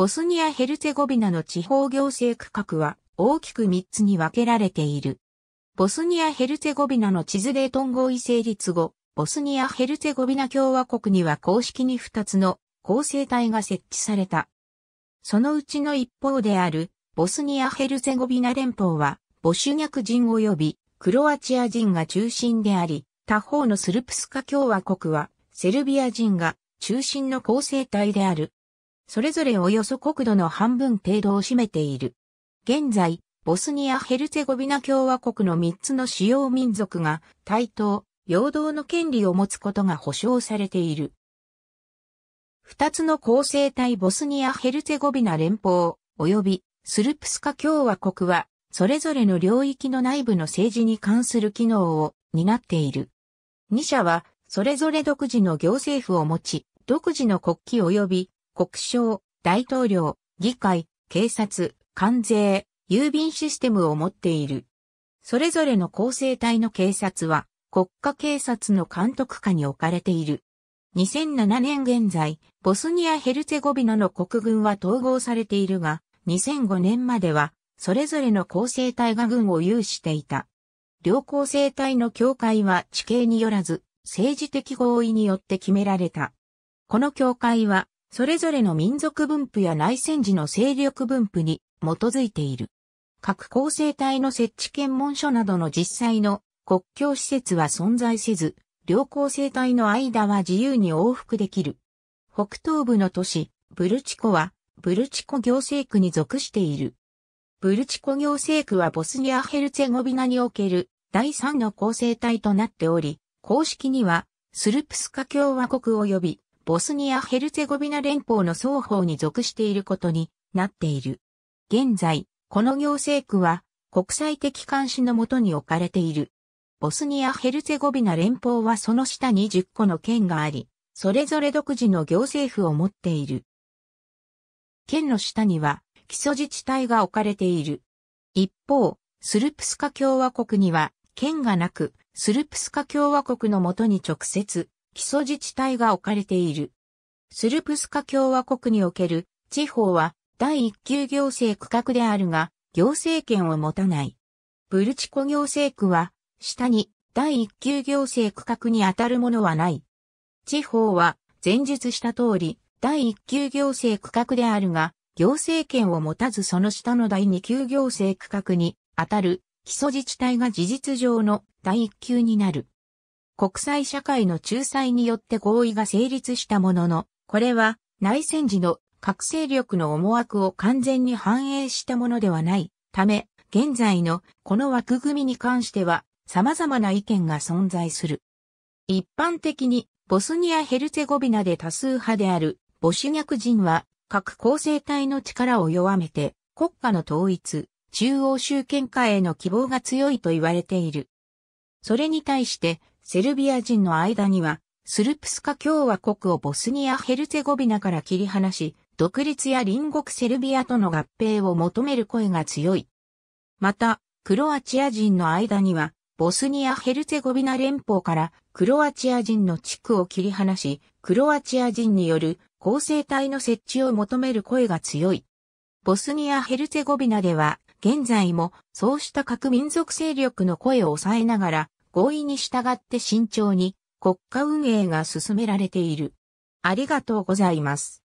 ボスニア・ヘルツェゴビナの地方行政区画は大きく3つに分けられている。ボスニア・ヘルツェゴビナの地図で統合意成立後、ボスニア・ヘルツェゴビナ共和国には公式に2つの構成体が設置された。そのうちの一方である、ボスニア・ヘルツェゴビナ連邦は、ボシュニャク人及びクロアチア人が中心であり、他方のスルプスカ共和国は、セルビア人が中心の構成体である。それぞれおよそ国土の半分程度を占めている。現在、ボスニア・ヘルツェゴビナ共和国の3つの主要民族が対等、平等の権利を持つことが保障されている。2つの構成体ボスニア・ヘルツェゴビナ連邦、及びスルプスカ共和国は、それぞれの領域の内部の政治に関する機能を担っている。2社は、それぞれ独自の行政府を持ち、独自の国旗及び国省、大統領、議会、警察、関税、郵便システムを持っている。それぞれの構成体の警察は国家警察の監督下に置かれている。2007年現在、ボスニア・ヘルツェゴビナの国軍は統合されているが、2005年までは、それぞれの構成体が軍を有していた。両構成体の境界は地形によらず、政治的合意によって決められた。この境界は、それぞれの民族分布や内戦時の勢力分布に基づいている。各構成体の設置検問所などの実際の国境施設は存在せず、両構成体の間は自由に往復できる。北東部の都市、ブルチコは、ブルチコ行政区に属している。ブルチコ行政区はボスニア・ヘルツェゴビナにおける第3の構成体となっており、公式にはスルプスカ共和国及びボスニア・ヘルツェゴビナ連邦の双方に属していることになっている。現在、この行政区は国際的監視のもとに置かれている。ボスニア・ヘルツェゴビナ連邦はその下に10個の県があり、それぞれ独自の行政府を持っている。県の下には基礎自治体が置かれている。一方、スルプスカ共和国には県がなく、スルプスカ共和国のもとに直接基礎自治体が置かれている。スルプスカ共和国における地方は第一級行政区画であるが、行政権を持たない。ブルチコ行政区は、下に第一級行政区画に当たるものはない。地方は、前述した通り、第一級行政区画であるが、行政権を持たずその下の第二級行政区画に当たる基礎自治体が事実上の第一級になる。国際社会の仲裁によって合意が成立したものの、これは内戦時の核勢力の思惑を完全に反映したものではないため、現在のこの枠組みに関しては様々な意見が存在する。一般的にボスニア・ヘルツェゴビナで多数派であるボシュニャク人は核構成体の力を弱めて国家の統一、中央集権化への希望が強いと言われている。それに対してセルビア人の間には、スルプスカ共和国をボスニア・ヘルツェゴビナから切り離し、独立や隣国セルビアとの合併を求める声が強い。また、クロアチア人の間には、ボスニア・ヘルツェゴビナ連邦からクロアチア人の地区を切り離し、クロアチア人による構成体の設置を求める声が強い。ボスニア・ヘルツェゴビナでは、現在もそうした各民族勢力の声を抑えながら、合意に従って慎重に国家運営が進められている。ありがとうございます。